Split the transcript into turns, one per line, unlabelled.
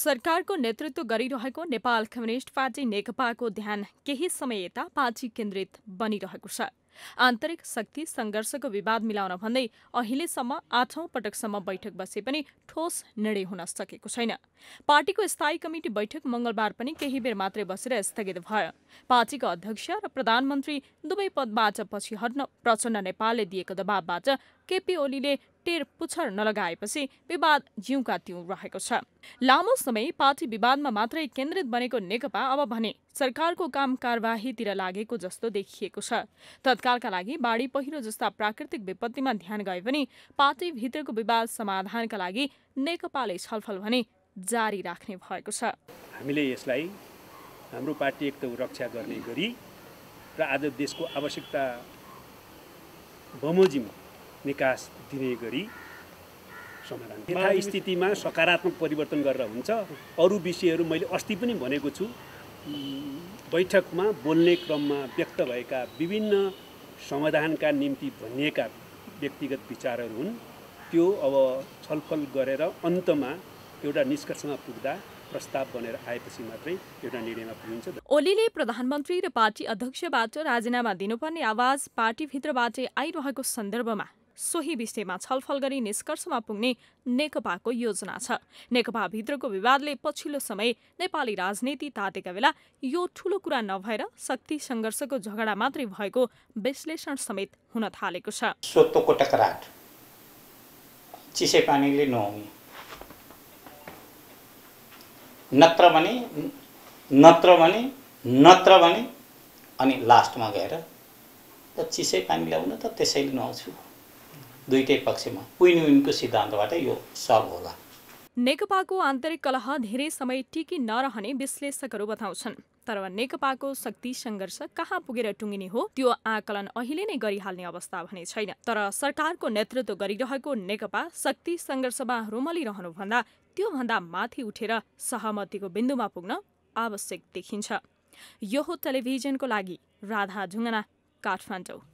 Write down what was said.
सरकारको नेतृत्व गरिरहेको नेपाल कम्युनिस्ट पार्टी नेकपाको ध्यान केही समय यता पार्टी केन्द्रित बनिरहेको छ आन्तरिक शक्ति संघर्षको विवाद मिलाउन भन्दै अहिलेसम्म आठौं पटकसम्म बैठक बसे पनि ठोस निर्णय हुन सकेको छैन पार्टीको स्थायी कमिटी बैठक मंगलबार पनि केही बेर मात्रै बसेर स्थगित भयो पार्टीको अध्यक्ष र प्रधानमन्त्री दुवै पदबाट पछि हट्न प्रचण्ड नेपालले दिएको दबावबाट केपी ओलीले टेर पुछर नलगाएपछि विवाद जिउका त्यौँ रहेको छ लामो समय पार्टी विवादमा मात्रै केन्द्रित बनेको नेकपा अब भने सरकारको काम कारवाहीतिर लागेको जस्तो देखिएको छ तत्कालका लागि बाढी पहिरो जस्ता प्राकृतिक विपत्तिमा ध्यान गए पनि पार्टीभित्रको विवाद समाधानका लागि नेकपाले छलफल भने जारी राख्ने भएको छ
हामीले यसलाई हाम्रो पार्टी त रक्षा गर्ने गरी र आज देशको आवश्यकता बमोजिम निकास दिने गरी समाधान यथा स्थितिमा सकारात्मक परिवर्तन गरेर हुन्छ अरू विषयहरू मैले अस्ति पनि भनेको छु बैठकमा बोल्ने क्रममा व्यक्त भएका विभिन्न समाधानका निम्ति भनिएका व्यक्तिगत विचारहरू हुन् त्यो अब छलफल गरेर अन्तमा एउटा निष्कर्षमा पुग्दा प्रस्ताव बनेर आएपछि मात्रै एउटा निर्णयमा पुगिन्छ
ओलीले प्रधानमन्त्री र पार्टी अध्यक्षबाट राजीनामा दिनुपर्ने आवाज पार्टीभित्रबाटै आइरहेको सन्दर्भमा सोही विषयमा छलफल गरी निष्कर्षमा पुग्ने नेकपाको योजना छ नेकपाभित्रको विवादले पछिल्लो समय नेपाली राजनीति तातेका बेला यो ठूलो कुरा नभएर शक्ति सङ्घर्षको झगडा मात्रै भएको विश्लेषण समेत हुन थालेको छ
टकराट चिसै पानीले नत्र भने नत्र भने नत्र भने अनि लास्टमा गएर त चिसै पानी ल्याउन त त्यसैले नआउँछु दुइटै पक्षमा विन विनको सिद्धान्तबाट यो सल्भ होला
नेकपाको आन्तरिक कलह धेरै समय टिकी नरहने विश्लेषकहरू बताउँछन् तर नेकपाको शक्ति सङ्घर्ष कहाँ पुगेर टुङ्गिने हो त्यो आकलन अहिले नै गरिहाल्ने अवस्था भने छैन तर सरकारको नेतृत्व गरिरहेको नेकपा शक्ति सङ्घर्षमा रुमलिरहनुभन्दा त्योभन्दा माथि उठेर सहमतिको बिन्दुमा पुग्न आवश्यक देखिन्छ यो हो टेलिभिजनको लागि राधा झुङ्गना काठमाडौँ